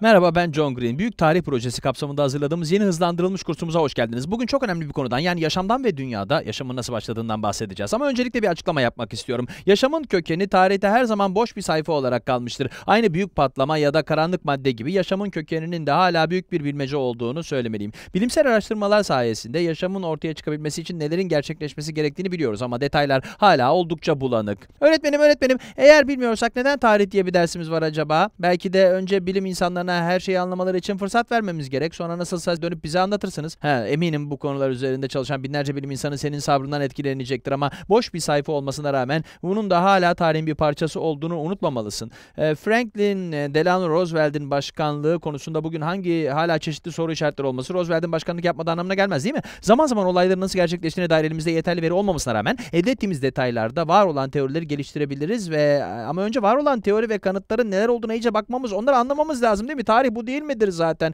Merhaba ben John Green. Büyük Tarih Projesi kapsamında hazırladığımız yeni hızlandırılmış kursumuza hoş geldiniz. Bugün çok önemli bir konudan yani yaşamdan ve dünyada yaşamın nasıl başladığından bahsedeceğiz. Ama öncelikle bir açıklama yapmak istiyorum. Yaşamın kökeni tarihte her zaman boş bir sayfa olarak kalmıştır. Aynı büyük patlama ya da karanlık madde gibi yaşamın kökeninin de hala büyük bir bilmece olduğunu söylemeliyim. Bilimsel araştırmalar sayesinde yaşamın ortaya çıkabilmesi için nelerin gerçekleşmesi gerektiğini biliyoruz ama detaylar hala oldukça bulanık. Öğretmenim öğretmenim eğer bilmiyorsak neden tarih diye bir dersimiz var acaba? Belki de önce bilim insanları insanlarına her şeyi anlamaları için fırsat vermemiz gerek. Sonra nasılsa dönüp bize anlatırsınız. He, eminim bu konular üzerinde çalışan binlerce bilim insanı senin sabrından etkilenecektir ama boş bir sayfa olmasına rağmen bunun da hala tarihin bir parçası olduğunu unutmamalısın. E, Franklin e, Delano Roosevelt'in başkanlığı konusunda bugün hangi hala çeşitli soru işaretleri olması Roosevelt'in başkanlık yapmadığı anlamına gelmez değil mi? Zaman zaman olayların nasıl gerçekleştiğine dair elimizde yeterli veri olmamasına rağmen elde ettiğimiz detaylarda var olan teorileri geliştirebiliriz ve e, ama önce var olan teori ve kanıtların neler olduğuna iyice bakmamız, onları anlamamız lazım değil mi? mi? Tarih bu değil midir zaten?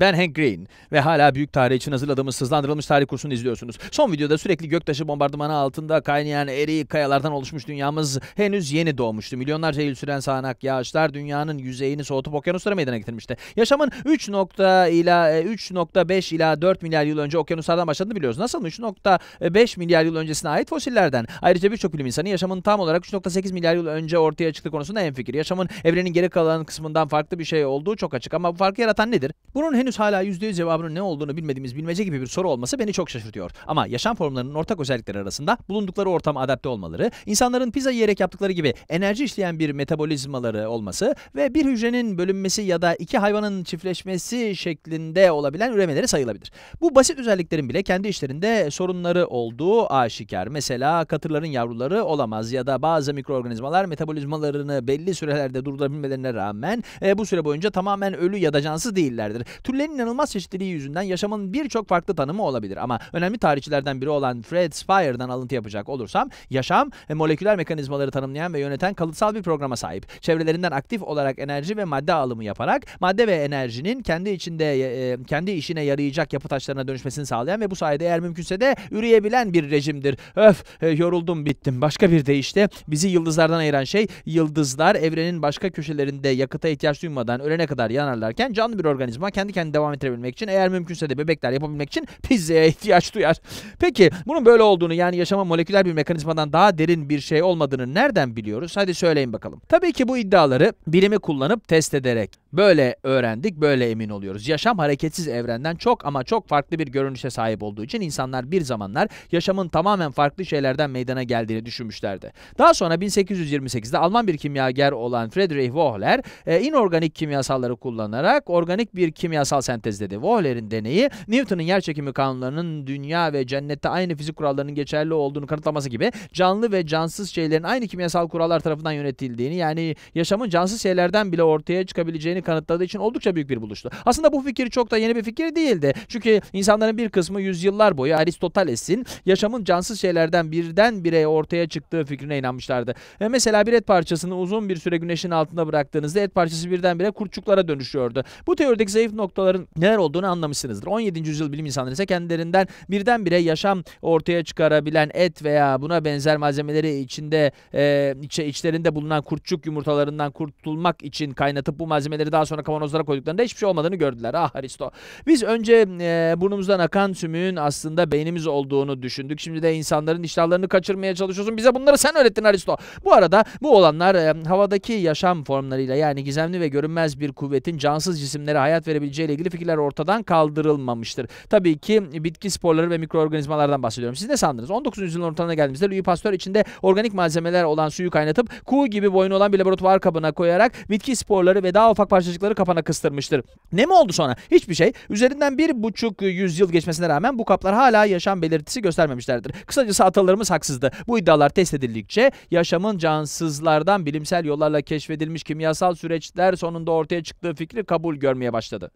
Ben Hank Green ve hala büyük tarih için hazırladığımız sızlandırılmış tarih kursunu izliyorsunuz. Son videoda sürekli göktaşı bombardımanı altında kaynayan eri kayalardan oluşmuş dünyamız henüz yeni doğmuştu. Milyonlarca yıl süren sağanak yağışlar dünyanın yüzeyini soğutup okyanuslara meydana getirmişti. Yaşamın 3 nokta ila 3.5 e, ila 4 milyar yıl önce okyanuslardan başladığını biliyoruz. Nasıl mı? 3.5 e, milyar yıl öncesine ait fosillerden. Ayrıca birçok bilim insanı yaşamın tam olarak 3.8 milyar yıl önce ortaya çıktığı konusunda hemfikir. Yaşamın evrenin geri kalan kısmından farklı bir şey olduğu çok açık ama bu farkı yaratan nedir? Bunun henüz henüz hala %100 cevabının ne olduğunu bilmediğimiz bilmece gibi bir soru olması beni çok şaşırtıyor. Ama yaşam formlarının ortak özellikleri arasında bulundukları ortama adapte olmaları, insanların pizza yiyerek yaptıkları gibi enerji işleyen bir metabolizmaları olması ve bir hücrenin bölünmesi ya da iki hayvanın çiftleşmesi şeklinde olabilen üremeleri sayılabilir. Bu basit özelliklerin bile kendi işlerinde sorunları olduğu aşikar. Mesela katırların yavruları olamaz ya da bazı mikroorganizmalar metabolizmalarını belli sürelerde durdurabilmelerine rağmen e, bu süre boyunca tamamen ölü ya da cansız değillerdir. Türler Türlerin inanılmaz çeşitliliği yüzünden yaşamın birçok farklı tanımı olabilir ama önemli tarihçilerden biri olan Fred Spire'dan alıntı yapacak olursam yaşam moleküler mekanizmaları tanımlayan ve yöneten kalıtsal bir programa sahip. Çevrelerinden aktif olarak enerji ve madde alımı yaparak madde ve enerjinin kendi içinde e, e kendi işine yarayacak yapı taşlarına dönüşmesini sağlayan ve bu sayede eğer mümkünse de üreyebilen bir rejimdir. Öf e, yoruldum bittim. Başka bir de işte bizi yıldızlardan ayıran şey yıldızlar evrenin başka köşelerinde yakıta ihtiyaç duymadan ölene kadar yanarlarken canlı bir organizma kendi kendine hayatlarını devam ettirebilmek için eğer mümkünse de bebekler yapabilmek için pizzaya ihtiyaç duyar. Peki bunun böyle olduğunu yani yaşama moleküler bir mekanizmadan daha derin bir şey olmadığını nereden biliyoruz? Hadi söyleyin bakalım. Tabii ki bu iddiaları bilimi kullanıp test ederek Böyle öğrendik, böyle emin oluyoruz. Yaşam hareketsiz evrenden çok ama çok farklı bir görünüşe sahip olduğu için insanlar bir zamanlar yaşamın tamamen farklı şeylerden meydana geldiğini düşünmüşlerdi. Daha sonra 1828'de Alman bir kimyager olan Friedrich Wöhler e, inorganik kimyasalları kullanarak organik bir kimyasal sentezledi. Wöhler'in deneyi Newton'un yerçekimi kanunlarının dünya ve cennette aynı fizik kurallarının geçerli olduğunu kanıtlaması gibi canlı ve cansız şeylerin aynı kimyasal kurallar tarafından yönetildiğini yani yaşamın cansız şeylerden bile ortaya çıkabileceğini kendini kanıtladığı için oldukça büyük bir buluştu. Aslında bu fikir çok da yeni bir fikir değildi. Çünkü insanların bir kısmı yüzyıllar boyu Aristoteles'in yaşamın cansız şeylerden birden bire ortaya çıktığı fikrine inanmışlardı. E mesela bir et parçasını uzun bir süre güneşin altında bıraktığınızda et parçası birdenbire kurtçuklara dönüşüyordu. Bu teorideki zayıf noktaların neler olduğunu anlamışsınızdır. 17. yüzyıl bilim insanları ise kendilerinden birdenbire yaşam ortaya çıkarabilen et veya buna benzer malzemeleri içinde e, içlerinde bulunan kurtçuk yumurtalarından kurtulmak için kaynatıp bu malzemeleri ürünleri daha sonra kavanozlara koyduklarında hiçbir şey olmadığını gördüler. Ah Aristo. Biz önce e, burnumuzdan akan tümün aslında beynimiz olduğunu düşündük. Şimdi de insanların iştahlarını kaçırmaya çalışıyorsun. Bize bunları sen öğrettin Aristo. Bu arada bu olanlar e, havadaki yaşam formlarıyla yani gizemli ve görünmez bir kuvvetin cansız cisimlere hayat verebileceğiyle ilgili fikirler ortadan kaldırılmamıştır. Tabii ki bitki sporları ve mikroorganizmalardan bahsediyorum. Siz ne sandınız? 19. yüzyılın ortalarına geldiğimizde Louis Pasteur içinde organik malzemeler olan suyu kaynatıp kuğu gibi boynu olan bir laboratuvar kabına koyarak bitki sporları ve daha ufak parçacıkları kapana kıstırmıştır. Ne mi oldu sonra? Hiçbir şey. Üzerinden bir buçuk yüzyıl geçmesine rağmen bu kaplar hala yaşam belirtisi göstermemişlerdir. Kısacası atalarımız haksızdı. Bu iddialar test edildikçe yaşamın cansızlardan bilimsel yollarla keşfedilmiş kimyasal süreçler sonunda ortaya çıktığı fikri kabul görmeye başladı.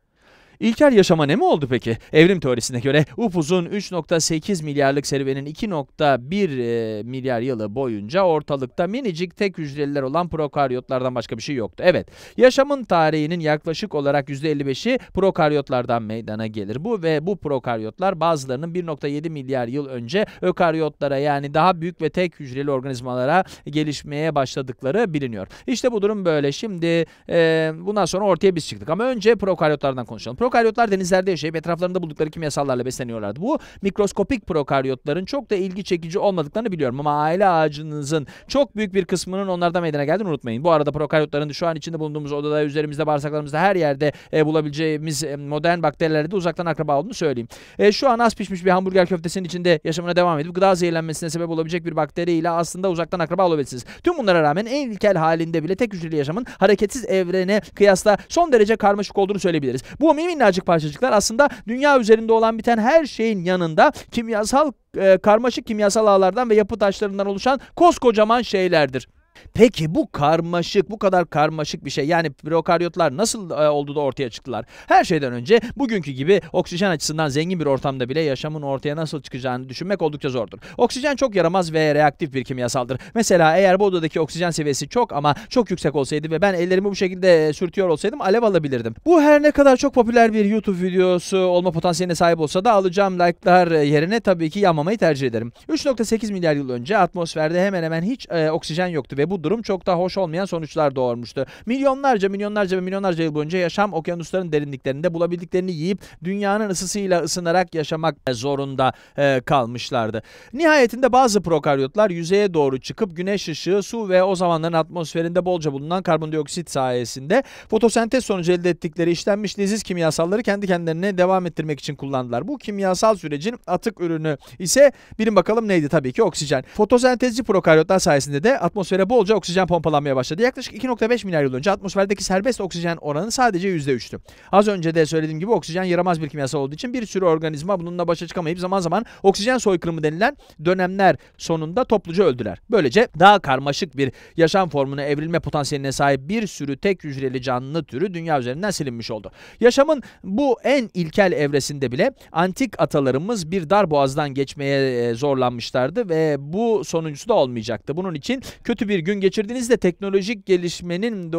İlkel yaşama ne mi oldu peki? Evrim teorisine göre upuzun 3.8 milyarlık serüvenin 2.1 e, milyar yılı boyunca ortalıkta minicik tek hücreliler olan prokaryotlardan başka bir şey yoktu. Evet, yaşamın tarihinin yaklaşık olarak %55'i prokaryotlardan meydana gelir. Bu ve bu prokaryotlar bazılarının 1.7 milyar yıl önce ökaryotlara yani daha büyük ve tek hücreli organizmalara gelişmeye başladıkları biliniyor. İşte bu durum böyle. Şimdi e, bundan sonra ortaya biz çıktık ama önce prokaryotlardan konuşalım. Prokaryotlar denizlerde yaşayıp etraflarında buldukları kimyasallarla besleniyorlardı. Bu mikroskopik prokaryotların çok da ilgi çekici olmadıklarını biliyorum ama aile ağacınızın çok büyük bir kısmının onlardan meydana geldiğini unutmayın. Bu arada prokaryotların şu an içinde bulunduğumuz odada, üzerimizde, bağırsaklarımızda her yerde e, bulabileceğimiz e, modern bakterilere de uzaktan akraba olduğunu söyleyeyim. E, şu an az pişmiş bir hamburger köftesinin içinde yaşamına devam edip gıda zehirlenmesine sebep olabilecek bir bakteriyle aslında uzaktan akraba olabilirsiniz. Tüm bunlara rağmen en ilkel halinde bile tek hücreli yaşamın hareketsiz evrene kıyasla son derece karmaşık olduğunu söyleyebiliriz. Bu mimi minnacık parçacıklar aslında dünya üzerinde olan biten her şeyin yanında kimyasal e, karmaşık kimyasal ağlardan ve yapı taşlarından oluşan koskocaman şeylerdir. Peki bu karmaşık, bu kadar karmaşık bir şey yani prokaryotlar nasıl e, oldu da ortaya çıktılar? Her şeyden önce bugünkü gibi oksijen açısından zengin bir ortamda bile yaşamın ortaya nasıl çıkacağını düşünmek oldukça zordur. Oksijen çok yaramaz ve reaktif bir kimyasaldır. Mesela eğer bu odadaki oksijen seviyesi çok ama çok yüksek olsaydı ve ben ellerimi bu şekilde e, sürtüyor olsaydım alev alabilirdim. Bu her ne kadar çok popüler bir YouTube videosu olma potansiyeline sahip olsa da alacağım like'lar e, yerine tabii ki yanmamayı tercih ederim. 3.8 milyar yıl önce atmosferde hemen hemen hiç e, oksijen yoktu ve ve bu durum çok daha hoş olmayan sonuçlar doğurmuştu. Milyonlarca milyonlarca ve milyonlarca yıl boyunca yaşam okyanusların derinliklerinde bulabildiklerini yiyip dünyanın ısısıyla ısınarak yaşamak zorunda e, kalmışlardı. Nihayetinde bazı prokaryotlar yüzeye doğru çıkıp güneş ışığı, su ve o zamanların atmosferinde bolca bulunan karbondioksit sayesinde fotosentez sonucu elde ettikleri işlenmiş leziz kimyasalları kendi kendilerine devam ettirmek için kullandılar. Bu kimyasal sürecin atık ürünü ise bilin bakalım neydi tabii ki oksijen. Fotosentezci prokaryotlar sayesinde de atmosfere bolca oksijen pompalanmaya başladı. Yaklaşık 2.5 milyar yıl önce atmosferdeki serbest oksijen oranı sadece %3'tü. Az önce de söylediğim gibi oksijen yaramaz bir kimyasal olduğu için bir sürü organizma bununla başa çıkamayıp zaman zaman oksijen soykırımı denilen dönemler sonunda topluca öldüler. Böylece daha karmaşık bir yaşam formuna evrilme potansiyeline sahip bir sürü tek hücreli canlı türü dünya üzerinden silinmiş oldu. Yaşamın bu en ilkel evresinde bile antik atalarımız bir dar boğazdan geçmeye e, zorlanmışlardı ve bu sonuncusu da olmayacaktı. Bunun için kötü bir gün geçirdiğinizde teknolojik gelişmenin do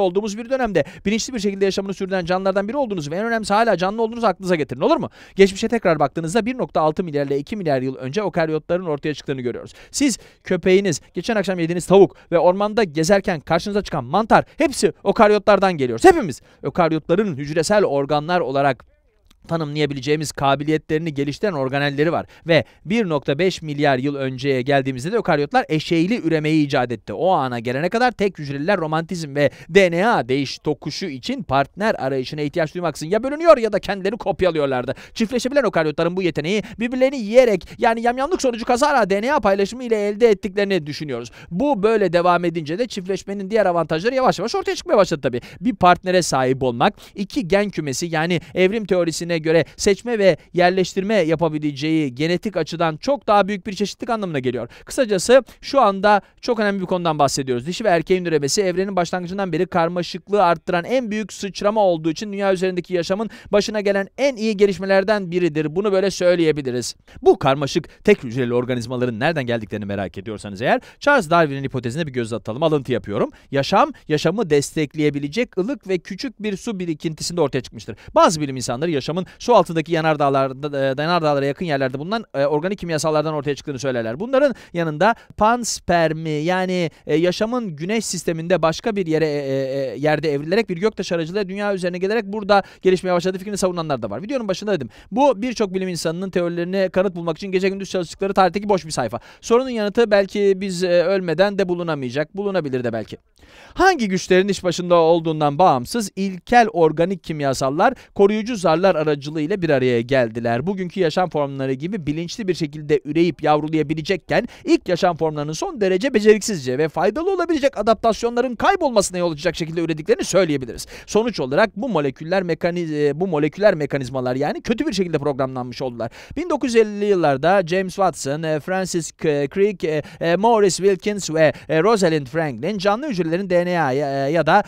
olduğumuz bir dönemde bilinçli bir şekilde yaşamını sürdüren canlılardan biri olduğunuz ve en önemlisi hala canlı olduğunuzu aklınıza getirin olur mu? Geçmişe tekrar baktığınızda 1.6 milyar ile 2 milyar yıl önce okaryotların ortaya çıktığını görüyoruz. Siz köpeğiniz, geçen akşam yediğiniz tavuk ve ormanda gezerken karşınıza çıkan mantar hepsi okaryotlardan geliyoruz. Hepimiz okaryotların hücresel organlar olarak tanımlayabileceğimiz kabiliyetlerini geliştiren organelleri var. Ve 1.5 milyar yıl önceye geldiğimizde de ökaryotlar eşeğli üremeyi icat etti. O ana gelene kadar tek hücreliler romantizm ve DNA değiş tokuşu için partner arayışına ihtiyaç duymaksın ya bölünüyor ya da kendilerini kopyalıyorlardı. Çiftleşebilen ökaryotların bu yeteneği birbirlerini yiyerek yani yamyamlık sonucu kazara DNA paylaşımı ile elde ettiklerini düşünüyoruz. Bu böyle devam edince de çiftleşmenin diğer avantajları yavaş yavaş ortaya çıkmaya başladı tabii. Bir partnere sahip olmak, iki gen kümesi yani evrim teorisine sistemine göre seçme ve yerleştirme yapabileceği genetik açıdan çok daha büyük bir çeşitlik anlamına geliyor. Kısacası şu anda çok önemli bir konudan bahsediyoruz. Dişi ve erkeğin üremesi evrenin başlangıcından beri karmaşıklığı arttıran en büyük sıçrama olduğu için dünya üzerindeki yaşamın başına gelen en iyi gelişmelerden biridir. Bunu böyle söyleyebiliriz. Bu karmaşık tek hücreli organizmaların nereden geldiklerini merak ediyorsanız eğer Charles Darwin'in hipotezine bir göz atalım. Alıntı yapıyorum. Yaşam, yaşamı destekleyebilecek ılık ve küçük bir su birikintisinde ortaya çıkmıştır. Bazı bilim insanları yaşamın bunun su altındaki yanardağlarda, e, yanardağlara yakın yerlerde bulunan e, organik kimyasallardan ortaya çıktığını söylerler. Bunların yanında panspermi yani e, yaşamın güneş sisteminde başka bir yere yerde evrilerek bir göktaş aracılığıyla dünya üzerine gelerek burada gelişmeye başladığı fikrini savunanlar da var. Videonun başında dedim. Bu birçok bilim insanının teorilerini kanıt bulmak için gece gündüz çalıştıkları tarihteki boş bir sayfa. Sorunun yanıtı belki biz ölmeden de bulunamayacak. Bulunabilir de belki. Hangi güçlerin iş başında olduğundan bağımsız ilkel organik kimyasallar koruyucu zarlar aracılığıyla aracılığıyla bir araya geldiler. Bugünkü yaşam formları gibi bilinçli bir şekilde üreyip yavrulayabilecekken ilk yaşam formlarının son derece beceriksizce ve faydalı olabilecek adaptasyonların kaybolmasına yol açacak şekilde ürediklerini söyleyebiliriz. Sonuç olarak bu moleküller mekaniz e, bu moleküler mekanizmalar yani kötü bir şekilde programlanmış oldular. 1950'li yıllarda James Watson, e, Francis Crick, e, Morris Wilkins ve Rosalind Franklin canlı hücrelerin DNA ya da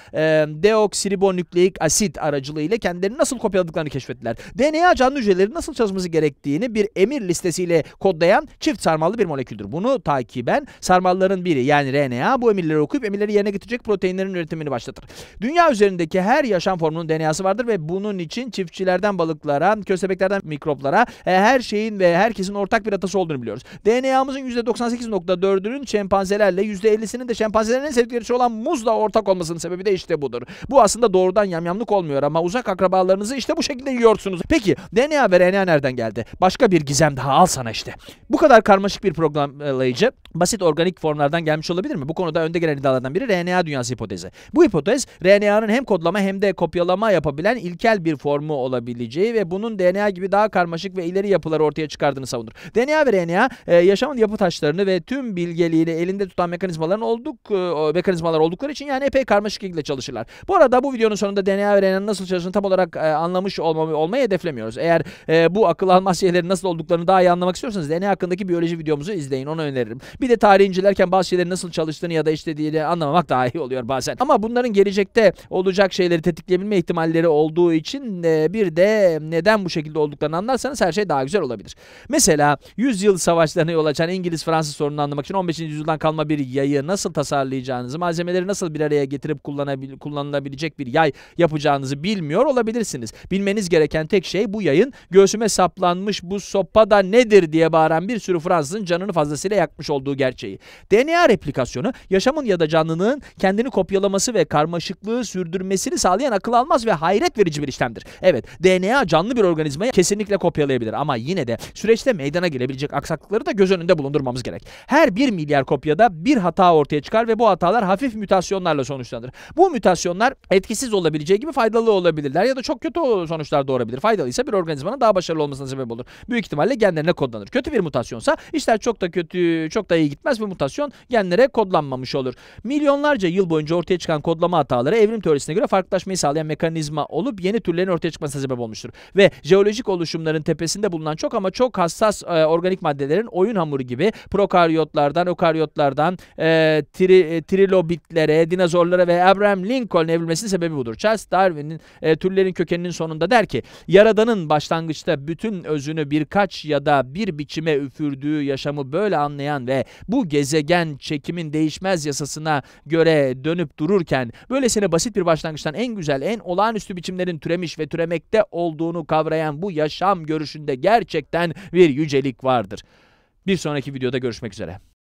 deoksiribonükleik asit aracılığıyla kendilerini nasıl kopyaladıklarını keşfettiler moleküller. DNA canlı hücreleri nasıl çalışması gerektiğini bir emir listesiyle kodlayan çift sarmallı bir moleküldür. Bunu takiben sarmalların biri yani RNA bu emirleri okuyup emirleri yerine getirecek proteinlerin üretimini başlatır. Dünya üzerindeki her yaşam formunun DNA'sı vardır ve bunun için çiftçilerden balıklara, köstebeklerden mikroplara e, her şeyin ve herkesin ortak bir atası olduğunu biliyoruz. DNA'mızın %98.4'ünün şempanzelerle %50'sinin de şempanzelerin sevdikleri şey olan muzla ortak olmasının sebebi de işte budur. Bu aslında doğrudan yamyamlık olmuyor ama uzak akrabalarınızı işte bu şekilde yiyor bilmiyorsunuz. Peki DNA ve RNA nereden geldi? Başka bir gizem daha al sana işte. Bu kadar karmaşık bir programlayıcı basit organik formlardan gelmiş olabilir mi? Bu konuda önde gelen iddialardan biri RNA dünyası hipotezi. Bu hipotez RNA'nın hem kodlama hem de kopyalama yapabilen ilkel bir formu olabileceği ve bunun DNA gibi daha karmaşık ve ileri yapıları ortaya çıkardığını savunur. DNA ve RNA e, yaşamın yapı taşlarını ve tüm bilgeliğini elinde tutan mekanizmaların olduk e, mekanizmalar oldukları için yani epey karmaşık şekilde çalışırlar. Bu arada bu videonun sonunda DNA ve RNA'nın nasıl çalıştığını tam olarak e, anlamış olmamı olmayı hedeflemiyoruz. Eğer e, bu akıl almaz şeylerin nasıl olduklarını daha iyi anlamak istiyorsanız DNA hakkındaki biyoloji videomuzu izleyin. Onu öneririm. Bir de tarih incelerken bazı şeylerin nasıl çalıştığını ya da işlediğini anlamamak daha iyi oluyor bazen. Ama bunların gelecekte olacak şeyleri tetikleyebilme ihtimalleri olduğu için e, bir de neden bu şekilde olduklarını anlarsanız her şey daha güzel olabilir. Mesela 100 yıl savaşlarına yol açan İngiliz-Fransız sorununu anlamak için 15. yüzyıldan kalma bir yayı nasıl tasarlayacağınızı, malzemeleri nasıl bir araya getirip kullanabil kullanılabilecek bir yay yapacağınızı bilmiyor olabilirsiniz. Bilmeniz gereken gereken tek şey bu yayın. Göğsüme saplanmış bu sopa da nedir diye bağıran bir sürü Fransızın canını fazlasıyla yakmış olduğu gerçeği. DNA replikasyonu yaşamın ya da canlının kendini kopyalaması ve karmaşıklığı sürdürmesini sağlayan akıl almaz ve hayret verici bir işlemdir. Evet DNA canlı bir organizmayı kesinlikle kopyalayabilir ama yine de süreçte meydana gelebilecek aksaklıkları da göz önünde bulundurmamız gerek. Her bir milyar kopyada bir hata ortaya çıkar ve bu hatalar hafif mütasyonlarla sonuçlanır. Bu mütasyonlar etkisiz olabileceği gibi faydalı olabilirler ya da çok kötü sonuçlar doğurabilir faydalı ise bir organizmanın daha başarılı olmasına sebep olur. Büyük ihtimalle genlerine kodlanır. Kötü bir mutasyonsa işler çok da kötü, çok da iyi gitmez ve mutasyon genlere kodlanmamış olur. Milyonlarca yıl boyunca ortaya çıkan kodlama hataları evrim teorisine göre farklılaşmayı sağlayan mekanizma olup yeni türlerin ortaya çıkmasına sebep olmuştur. Ve jeolojik oluşumların tepesinde bulunan çok ama çok hassas e, organik maddelerin oyun hamuru gibi prokaryotlardan, ökaryotlardan e, tri, e, trilobitlere, dinozorlara ve Abraham Lincoln evrilmesinin sebebi budur. Charles Darwin'in e, türlerin kökeninin sonunda der ki Yaradan'ın başlangıçta bütün özünü birkaç ya da bir biçime üfürdüğü yaşamı böyle anlayan ve bu gezegen çekimin değişmez yasasına göre dönüp dururken böylesine basit bir başlangıçtan en güzel, en olağanüstü biçimlerin türemiş ve türemekte olduğunu kavrayan bu yaşam görüşünde gerçekten bir yücelik vardır. Bir sonraki videoda görüşmek üzere.